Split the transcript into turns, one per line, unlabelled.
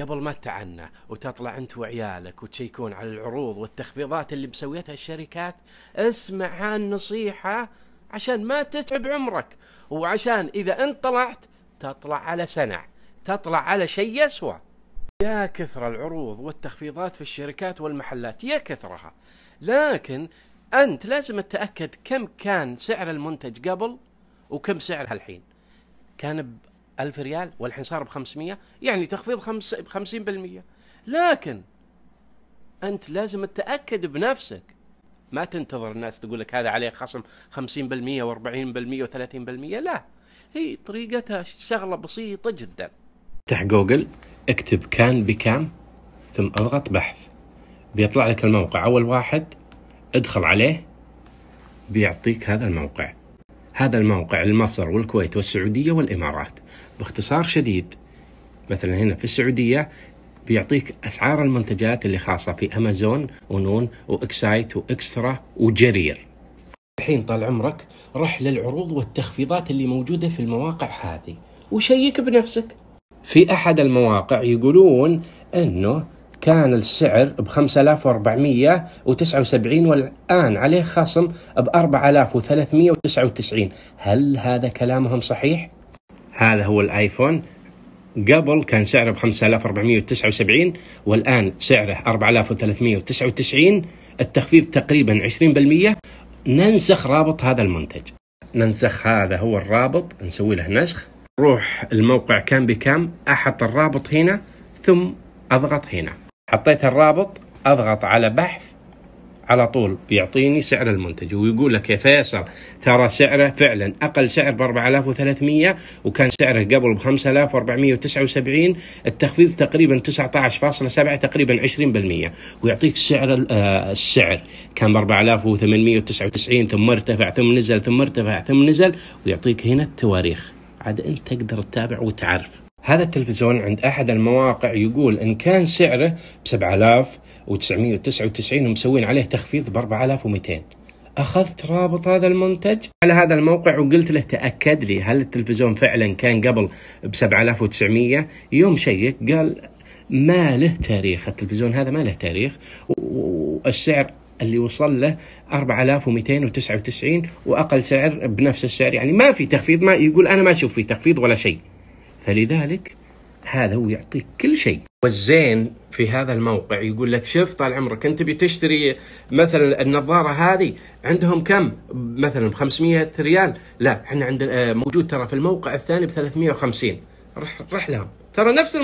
قبل ما تتعنى وتطلع انت وعيالك وتشيكون على العروض والتخفيضات اللي مسويتها الشركات اسمع هالنصيحه عشان ما تتعب عمرك وعشان اذا انت طلعت تطلع على سنع تطلع على شيء يسوى يا كثر العروض والتخفيضات في الشركات والمحلات يا كثرها لكن انت لازم تتاكد كم كان سعر المنتج قبل وكم سعرها الحين كان 1000 ريال والحين صار ب 500 يعني تخفيض خمس ب 50% لكن انت لازم تتاكد بنفسك ما تنتظر الناس تقول لك هذا عليه خصم 50% و40% و30% لا هي طريقتها شغله بسيطه جدا افتح جوجل اكتب كان بكام ثم اضغط بحث بيطلع لك الموقع اول واحد ادخل عليه بيعطيك هذا الموقع هذا الموقع لمصر والكويت والسعودية والإمارات باختصار شديد مثلا هنا في السعودية بيعطيك أسعار المنتجات اللي خاصة في أمازون ونون وإكسايت وإكسترا وجرير الحين طال عمرك رح للعروض والتخفيضات اللي موجودة في المواقع هذه وشيك بنفسك في أحد المواقع يقولون أنه كان السعر ب 5479 والآن عليه خصم ب 4399 هل هذا كلامهم صحيح؟ هذا هو الايفون قبل كان سعره ب 5479 والآن سعره 4399 التخفيض تقريبا 20% ننسخ رابط هذا المنتج ننسخ هذا هو الرابط نسوي له نسخ روح الموقع كان بكام احط الرابط هنا ثم اضغط هنا حطيت الرابط اضغط على بحث على طول بيعطيني سعر المنتج ويقول لك يا فيصل ترى سعره فعلا اقل سعر ب 4300 وكان سعره قبل ب 5479 التخفيض تقريبا 19.7 تقريبا 20% ويعطيك سعر آه، السعر كان ب 4899 ثم ارتفع ثم نزل ثم ارتفع ثم نزل ويعطيك هنا التواريخ عاد انت تقدر تتابع وتعرف هذا التلفزيون عند أحد المواقع يقول إن كان سعره ب 7999 ومسوين عليه تخفيض ب 4200 أخذت رابط هذا المنتج على هذا الموقع وقلت له تأكد لي هل التلفزيون فعلا كان قبل ب 7900 يوم شيك قال ما له تاريخ التلفزيون هذا ما له تاريخ والسعر اللي وصل له 4299 واقل سعر بنفس السعر يعني ما في تخفيض ما يقول انا ما اشوف في تخفيض ولا شيء فلذلك هذا هو يعطيك كل شيء والزين في هذا الموقع يقول لك شوف طال عمرك انت بتشتري مثلا النظاره هذه عندهم كم مثلا 500 ريال لا احنا عند آه، موجود ترى في الموقع الثاني ب 350 رح رح لهم ترى نفس